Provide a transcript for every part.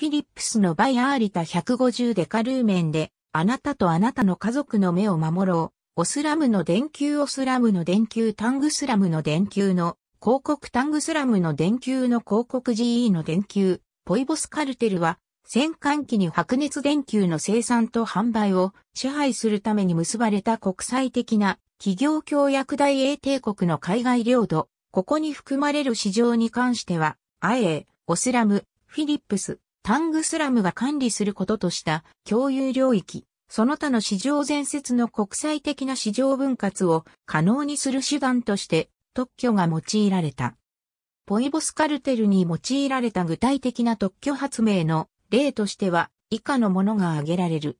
フィリップスのバイアーリタ150デカルーメンで、あなたとあなたの家族の目を守ろう。オスラムの電球オスラムの電球タングスラムの電球の広告タングスラムの電球の広告 GE の電球ポイボスカルテルは戦艦機に白熱電球の生産と販売を支配するために結ばれた国際的な企業協約大英帝国の海外領土、ここに含まれる市場に関しては、アエー、オスラム、フィリップス、タングスラムが管理することとした共有領域、その他の市場前説の国際的な市場分割を可能にする手段として特許が用いられた。ポイボスカルテルに用いられた具体的な特許発明の例としては以下のものが挙げられる。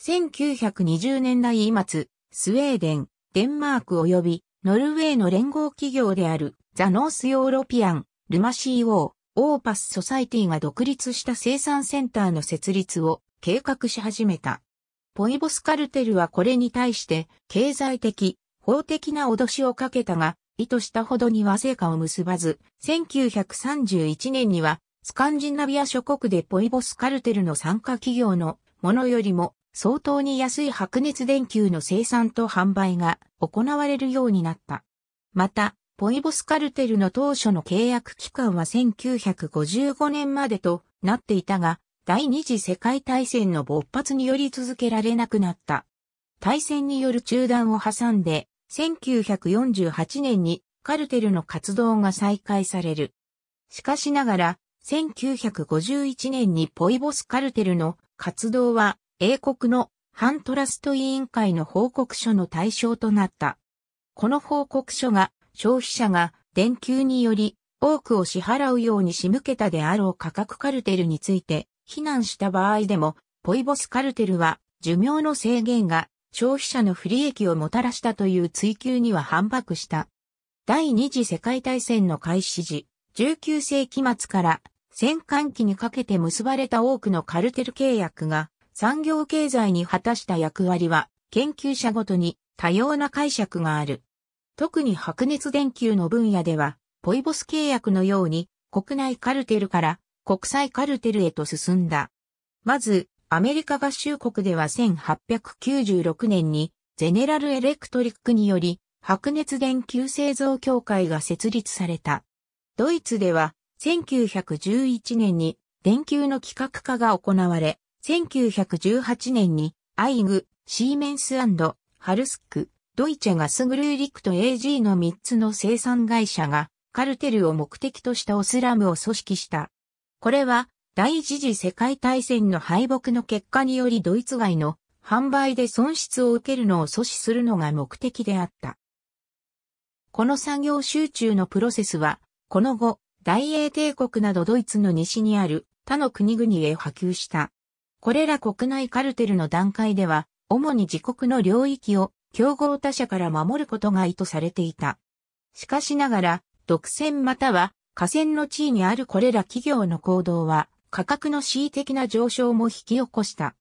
1920年代末、スウェーデン、デンマーク及びノルウェーの連合企業であるザ・ノース・ヨーロピアン、ルマ CO、オーパスソサイティが独立した生産センターの設立を計画し始めた。ポイボスカルテルはこれに対して経済的、法的な脅しをかけたが、意図したほどには成果を結ばず、1931年にはスカンジナビア諸国でポイボスカルテルの参加企業のものよりも相当に安い白熱電球の生産と販売が行われるようになった。また、ポイボスカルテルの当初の契約期間は1955年までとなっていたが、第二次世界大戦の勃発により続けられなくなった。大戦による中断を挟んで、1948年にカルテルの活動が再開される。しかしながら、1951年にポイボスカルテルの活動は英国の反トラスト委員会の報告書の対象となった。この報告書が消費者が電球により多くを支払うように仕向けたであろう価格カルテルについて非難した場合でも、ポイボスカルテルは寿命の制限が消費者の不利益をもたらしたという追求には反駁した。第二次世界大戦の開始時、19世紀末から戦艦期にかけて結ばれた多くのカルテル契約が産業経済に果たした役割は研究者ごとに多様な解釈がある。特に白熱電球の分野では、ポイボス契約のように国内カルテルから国際カルテルへと進んだ。まず、アメリカ合衆国では1896年にゼネラルエレクトリックにより白熱電球製造協会が設立された。ドイツでは1911年に電球の規格化が行われ、1918年にアイグ、シーメンスハルスク、ドイチェがスグルーリクと AG の3つの生産会社がカルテルを目的としたオスラムを組織した。これは第一次世界大戦の敗北の結果によりドイツ外の販売で損失を受けるのを阻止するのが目的であった。この産業集中のプロセスは、この後、大英帝国などドイツの西にある他の国々へ波及した。これら国内カルテルの段階では、主に自国の領域を競合他社から守ることが意図されていた。しかしながら、独占または下線の地位にあるこれら企業の行動は、価格の恣意的な上昇も引き起こした。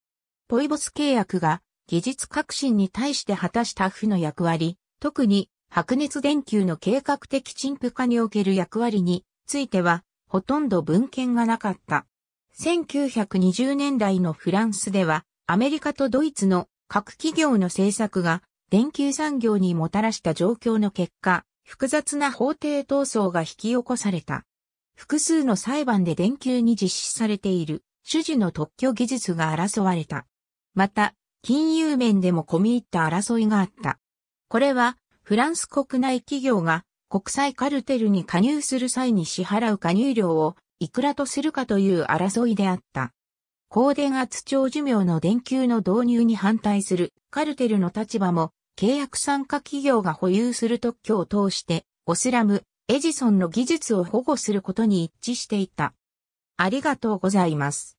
ポイボス契約が技術革新に対して果たした負の役割、特に白熱電球の計画的陳腐化における役割については、ほとんど文献がなかった。1920年代のフランスでは、アメリカとドイツの各企業の政策が電球産業にもたらした状況の結果、複雑な法廷闘争が引き起こされた。複数の裁判で電球に実施されている主事の特許技術が争われた。また、金融面でも込み入った争いがあった。これは、フランス国内企業が国際カルテルに加入する際に支払う加入料をいくらとするかという争いであった。高電圧長寿命の電球の導入に反対するカルテルの立場も契約参加企業が保有する特許を通して、オスラム、エジソンの技術を保護することに一致していた。ありがとうございます。